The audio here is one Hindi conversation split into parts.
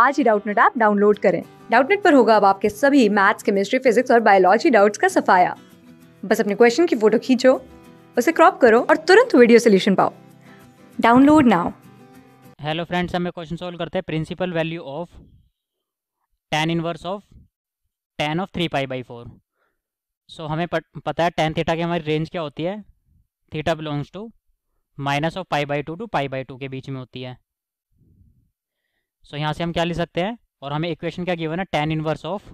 आज ही डाउटनेट ऐप डाउनलोड करें डाउटनेट पर होगा अब आपके सभी मैथ्स केमिस्ट्री फिजिक्स और बायोलॉजी डाउट्स का सफाया बस अपने क्वेश्चन की फोटो खींचो उसे क्रॉप करो और तुरंत वीडियो सोल्यूशन पाओ डाउनलोड नाउ हेलो फ्रेंड्स हमें क्वेश्चन सोल्व करते हैं principal value of tan inverse of tan of three pi by four so हमें पता है टेन थीटा की हमारी रेंज क्या होती है theta belongs to minus of pi by two to pi by two के बीच में होती है सो so, यहाँ से हम क्या ले सकते हैं और हमें इक्वेशन क्या गिवन है tan inverse of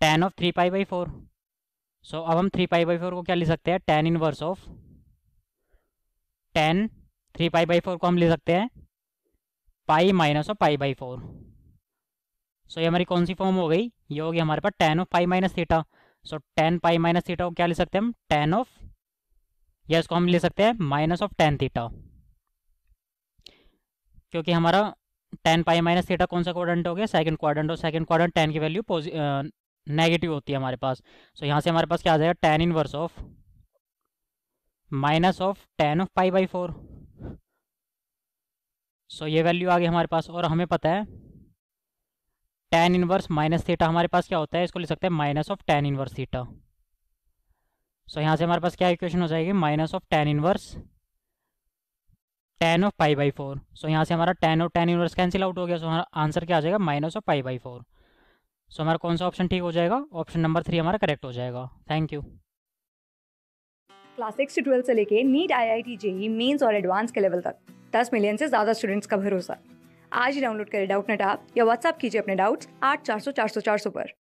tan of three pi by four so अब हम थ्री पाई बाई फोर को क्या ले सकते हैं tan inverse of tan three pi by four को हम ले सकते हैं pi minus of pi by four so ये हमारी कौन सी फॉर्म हो गई ये होगी हमारे पास tan of pi minus theta so tan pi minus theta को क्या ले सकते हैं हम टेन ऑफ या इसको हम ले सकते हैं माइनस ऑफ टेन थीटा क्योंकि हमारा टेन पाई माइनस थीटा कौन सा क्वाड्रेंट हो गया सेकंड क्वाड्रेंट और सेकंड क्वाड्रेंट टेन की वैल्यू नेगेटिव होती है हमारे पास सो so, यहाँ से हमारे पास क्या आ जाएगा tan inverse of minus of tan of pi by four so ये वैल्यू आ गई हमारे पास और हमें पता है टेन इनवर्स माइनस थीटा हमारे पास क्या होता है इसको लिख सकते हैं minus of tan inverse theta so यहाँ से हमारे पास क्या इक्वेशन हो जाएगी minus of tan inverse tan of pi by four so यहाँ से हमारा टेन और टेन यूनिवर्स कैंसिल आउट हो गया सो हमारा आंसर क्या आ जाएगा minus of pi by four so हमारा कौन सा ऑप्शन ठीक हो जाएगा ऑप्शन नंबर थ्री हमारा करेक्ट हो जाएगा थैंक यू क्लास सिक्स से ट्वेल्थ से लेके NEET IIT JEE mains और एडवांस के लेवल तक दस मिलियन से ज़्यादा स्टूडेंट्स का भरोसा आज ही डाउनलोड करें डाउट नेट आप या व्हाट्सअप कीजिए अपने डाउट्स आठ चार सौ चार सौ चार सौ पर